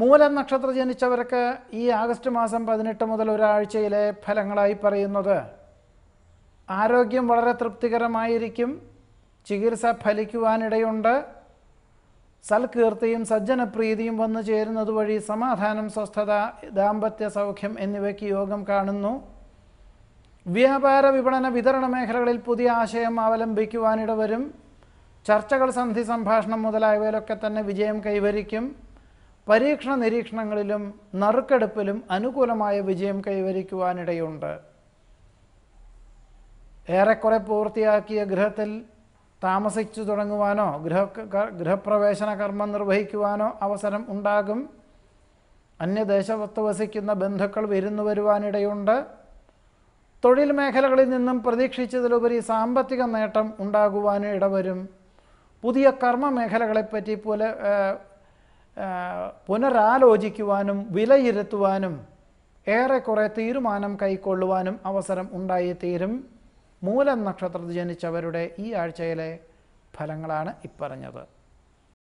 മൂല നക്ഷത്ര ജനിച്ചവർക്ക് ഈ ആഗസ്റ്റ് മാസം പതിനെട്ട് മുതൽ ഒരാഴ്ചയിലെ ഫലങ്ങളായി പറയുന്നത് ആരോഗ്യം വളരെ തൃപ്തികരമായിരിക്കും ചികിത്സ ഫലിക്കുവാനിടയുണ്ട് സൽകീർത്തിയും സജ്ജനപ്രീതിയും വന്നു ചേരുന്നത് വഴി സമാധാനം സ്വസ്ഥത ദാമ്പത്യ സൗഖ്യം എന്നിവയ്ക്ക് യോഗം കാണുന്നു വ്യാപാര വിപണന വിതരണ മേഖലകളിൽ പുതിയ ആശയം അവലംബിക്കുവാനിട വരും ചർച്ചകൾ സന്ധി സംഭാഷണം മുതലായവയിലൊക്കെ തന്നെ വിജയം കൈവരിക്കും പരീക്ഷണ നിരീക്ഷണങ്ങളിലും നറുക്കെടുപ്പിലും അനുകൂലമായ വിജയം കൈവരിക്കുവാനിടയുണ്ട് ഏറെക്കുറെ പൂർത്തിയാക്കിയ ഗൃഹത്തിൽ താമസിച്ചു തുടങ്ങുവാനോ ഗൃഹ ഗൃഹപ്രവേശന കർമ്മം നിർവഹിക്കുവാനോ അവസരം ഉണ്ടാകും അന്യദേശത്ത് വസിക്കുന്ന ബന്ധുക്കൾ വിരുന്നു വരുവാനിടയുണ്ട് തൊഴിൽ മേഖലകളിൽ നിന്നും പ്രതീക്ഷിച്ചതിലുപരി സാമ്പത്തിക നേട്ടം ഉണ്ടാകുവാനും ഇടവരും പുതിയ കർമ്മ മേഖലകളെപ്പറ്റി പോലെ പുനരാലോചിക്കുവാനും വിലയിരുത്തുവാനും ഏറെക്കുറെ തീരുമാനം കൈക്കൊള്ളുവാനും അവസരം ഉണ്ടായിത്തീരും മൂലം നക്ഷത്രത്തിൽ ജനിച്ചവരുടെ ഈ ആഴ്ചയിലെ ഫലങ്ങളാണ് ഇപ്പറഞ്ഞത്